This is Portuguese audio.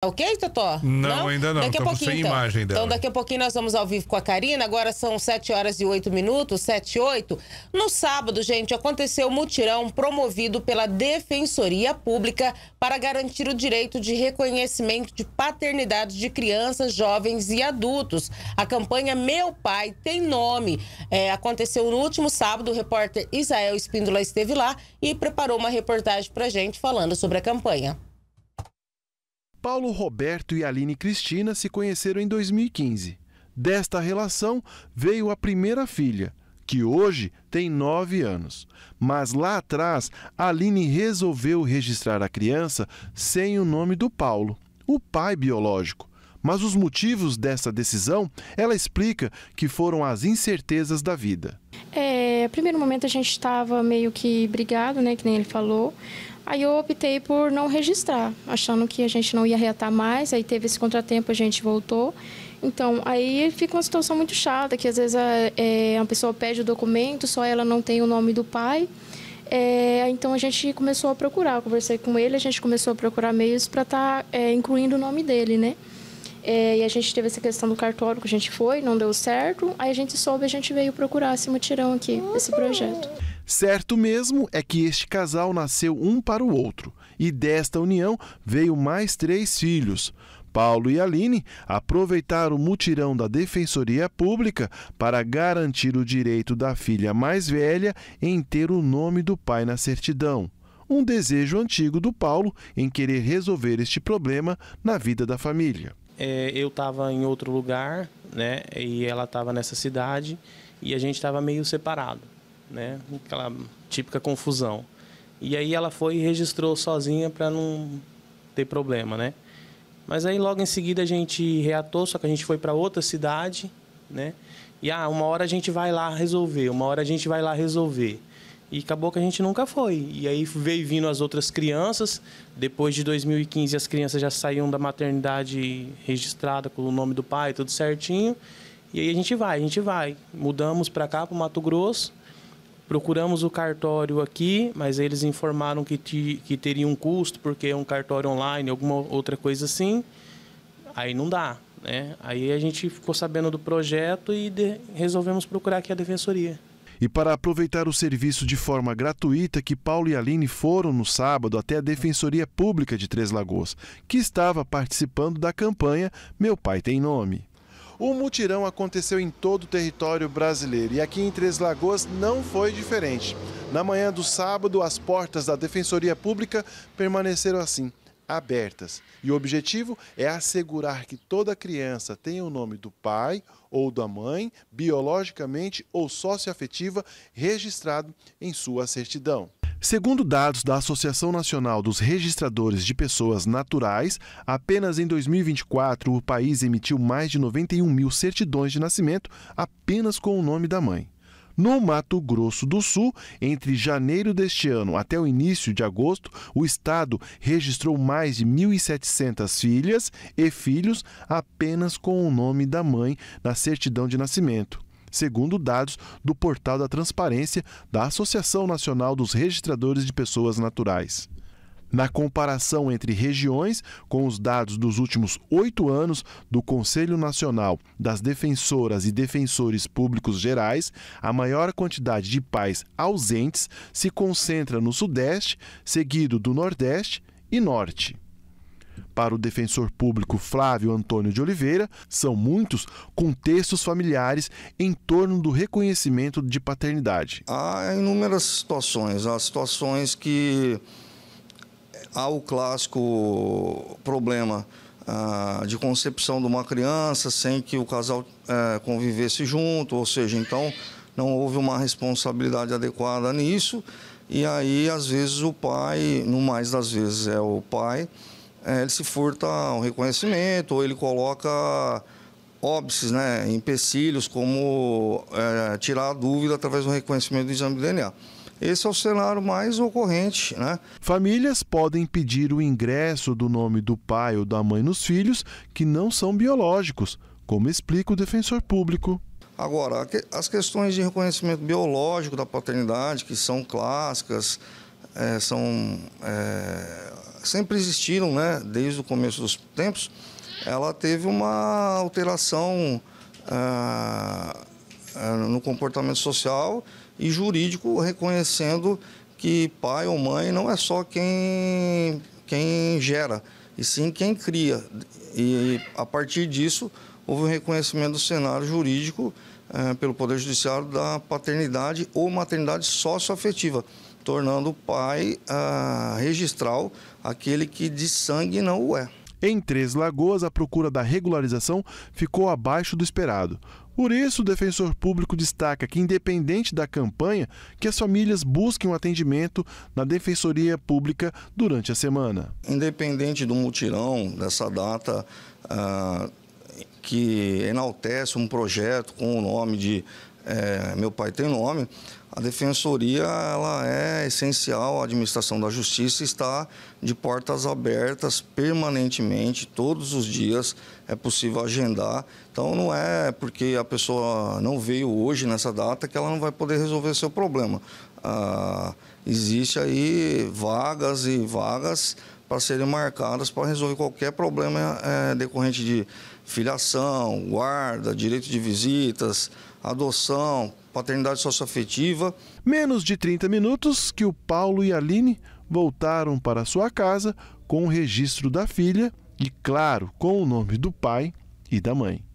Tá ok, Totó? Não, não? ainda não. Daqui a pouquinho, sem então. imagem dela. Então, daqui a pouquinho nós vamos ao vivo com a Karina. Agora são 7 horas e 8 minutos, 7 e 8. No sábado, gente, aconteceu o um mutirão promovido pela Defensoria Pública para garantir o direito de reconhecimento de paternidade de crianças, jovens e adultos. A campanha Meu Pai Tem Nome é, aconteceu no último sábado. O repórter Isael Espíndola esteve lá e preparou uma reportagem para gente falando sobre a campanha. Paulo Roberto e Aline Cristina se conheceram em 2015. Desta relação veio a primeira filha, que hoje tem 9 anos. Mas lá atrás, Aline resolveu registrar a criança sem o nome do Paulo, o pai biológico. Mas os motivos dessa decisão, ela explica que foram as incertezas da vida. É, primeiro momento a gente estava meio que brigado, né, que nem ele falou, Aí eu optei por não registrar, achando que a gente não ia reatar mais. Aí teve esse contratempo, a gente voltou. Então, aí fica uma situação muito chata, que às vezes a, é, a pessoa pede o documento, só ela não tem o nome do pai. É, então a gente começou a procurar, eu conversei com ele, a gente começou a procurar meios para estar tá, é, incluindo o nome dele, né? É, e a gente teve essa questão do cartório que a gente foi, não deu certo. Aí a gente soube, a gente veio procurar esse mutirão aqui, esse projeto. Certo mesmo é que este casal nasceu um para o outro, e desta união veio mais três filhos. Paulo e Aline aproveitaram o mutirão da Defensoria Pública para garantir o direito da filha mais velha em ter o nome do pai na certidão. Um desejo antigo do Paulo em querer resolver este problema na vida da família. É, eu estava em outro lugar, né? E ela estava nessa cidade e a gente estava meio separado né? Aquela típica confusão. E aí ela foi e registrou sozinha para não ter problema, né? Mas aí logo em seguida a gente reatou, só que a gente foi para outra cidade, né? E ah, uma hora a gente vai lá resolver, uma hora a gente vai lá resolver. E acabou que a gente nunca foi. E aí veio vindo as outras crianças. Depois de 2015, as crianças já saíam da maternidade registrada com o nome do pai, tudo certinho. E aí a gente vai, a gente vai. Mudamos para cá, para o Mato Grosso. Procuramos o cartório aqui, mas eles informaram que, te, que teria um custo, porque é um cartório online, alguma outra coisa assim. Aí não dá. Né? Aí a gente ficou sabendo do projeto e de, resolvemos procurar aqui a defensoria. E para aproveitar o serviço de forma gratuita que Paulo e Aline foram no sábado até a Defensoria Pública de Três Lagoas, que estava participando da campanha Meu Pai Tem Nome. O mutirão aconteceu em todo o território brasileiro e aqui em Três Lagoas não foi diferente. Na manhã do sábado, as portas da Defensoria Pública permaneceram assim abertas. E o objetivo é assegurar que toda criança tenha o nome do pai ou da mãe, biologicamente ou socioafetiva, registrado em sua certidão. Segundo dados da Associação Nacional dos Registradores de Pessoas Naturais, apenas em 2024 o país emitiu mais de 91 mil certidões de nascimento apenas com o nome da mãe. No Mato Grosso do Sul, entre janeiro deste ano até o início de agosto, o estado registrou mais de 1.700 filhas e filhos apenas com o nome da mãe na certidão de nascimento segundo dados do Portal da Transparência da Associação Nacional dos Registradores de Pessoas Naturais na comparação entre regiões com os dados dos últimos oito anos do Conselho Nacional das Defensoras e Defensores Públicos Gerais, a maior quantidade de pais ausentes se concentra no Sudeste, seguido do Nordeste e Norte. Para o defensor público Flávio Antônio de Oliveira, são muitos contextos familiares em torno do reconhecimento de paternidade. Há inúmeras situações, há situações que há o clássico problema ah, de concepção de uma criança sem que o casal eh, convivesse junto, ou seja, então não houve uma responsabilidade adequada nisso. E aí, às vezes, o pai, no mais das vezes é o pai, eh, ele se furta um reconhecimento ou ele coloca óbices, né, empecilhos, como eh, tirar a dúvida através do reconhecimento do exame de DNA. Esse é o cenário mais ocorrente. Né? Famílias podem pedir o ingresso do nome do pai ou da mãe nos filhos que não são biológicos, como explica o defensor público. Agora, as questões de reconhecimento biológico da paternidade, que são clássicas, é, são, é, sempre existiram né, desde o começo dos tempos, ela teve uma alteração. Ah, é, no comportamento social e jurídico, reconhecendo que pai ou mãe não é só quem, quem gera, e sim quem cria. E a partir disso, houve um reconhecimento do cenário jurídico é, pelo Poder Judiciário da paternidade ou maternidade socioafetiva, tornando o pai ah, registral aquele que de sangue não o é. Em Três Lagoas, a procura da regularização ficou abaixo do esperado. Por isso, o defensor público destaca que, independente da campanha, que as famílias busquem o um atendimento na Defensoria Pública durante a semana. Independente do mutirão, dessa data ah, que enaltece um projeto com o nome de é, meu pai tem nome, a defensoria ela é essencial, a administração da justiça está de portas abertas permanentemente, todos os dias é possível agendar. Então não é porque a pessoa não veio hoje nessa data que ela não vai poder resolver seu problema. Ah, existe aí vagas e vagas para serem marcadas para resolver qualquer problema é, decorrente de filiação, guarda, direito de visitas, adoção, paternidade socioafetiva. Menos de 30 minutos que o Paulo e a Aline voltaram para sua casa com o registro da filha e, claro, com o nome do pai e da mãe.